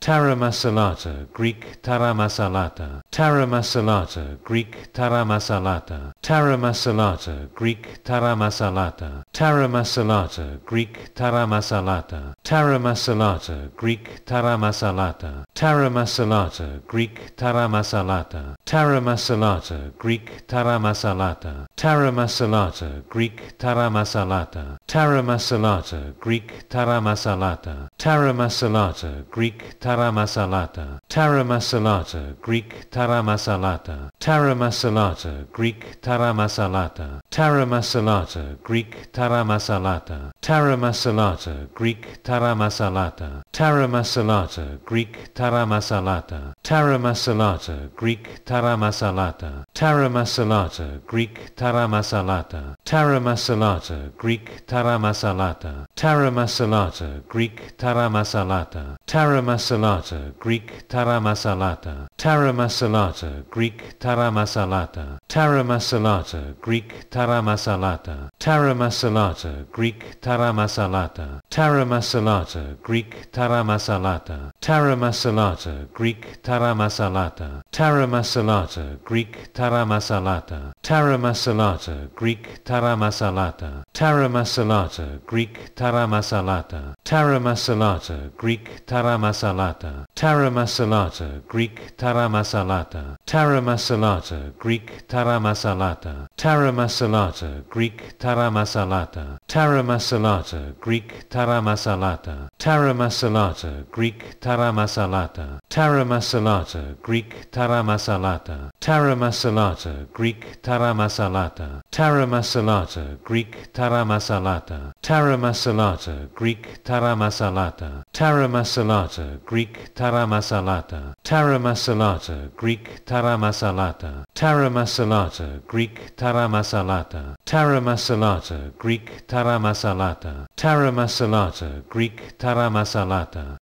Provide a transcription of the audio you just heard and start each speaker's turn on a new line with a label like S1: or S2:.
S1: Taramasalata, Greek taramasalata, taramasalata, Greek taramasalata, taramasalata, Greek taramasalata, taramasalata, Greek taramasalata, taramasalata, Greek taramasalata, taramasalata, Greek taramasalata, taramasalata, Greek taramasalata, taramasalata, Greek taramasalata, taramasalata, Greek taramasalata, taramasalata, Greek taramasalata, taramasalata, Greek taramasalata, Taramasalata, Greek taramasalata, taramasalata, Greek taramasalata, taramasalata, Greek taramasalata, taramasalata, Greek taramasalata, taramasalata, Greek taramasalata, taramasalata, Greek taramasalata, Taramasalata, Greek taramasalata, taramasalata, Greek taramasalata, taramasalata, Greek taramasalata, taramasalata, Greek taramasalata, taramasalata, Greek taramasalata, taramasalata, Greek taramasalata, taramasalata, Greek taramasalata, taramasalata, Greek taramasalata, taramasalata, Greek taramasalata, taramasalata, Greek taramasalata, taramasalata, Greek taramasalata, taramasalata, Greek taramasalata, taramasalata, Greek taramasalata, taramasalata, Greek taramasalata, Taramasalata, Greek taramasalata, taramasalata, Greek taramasalata, taramasalata, Greek taramasalata, taramasalata, Greek taramasalata, taramasalata, Greek taramasalata, taramasalata, Greek taramasalata, taramasalata, Greek taramasalata, taramasalata, Greek taramasalata, taramasalata, Greek taramasalata, taramasalata, Greek taramasalata, taramasalata, Greek taramasalata, taramasalata, Greek taramasalata,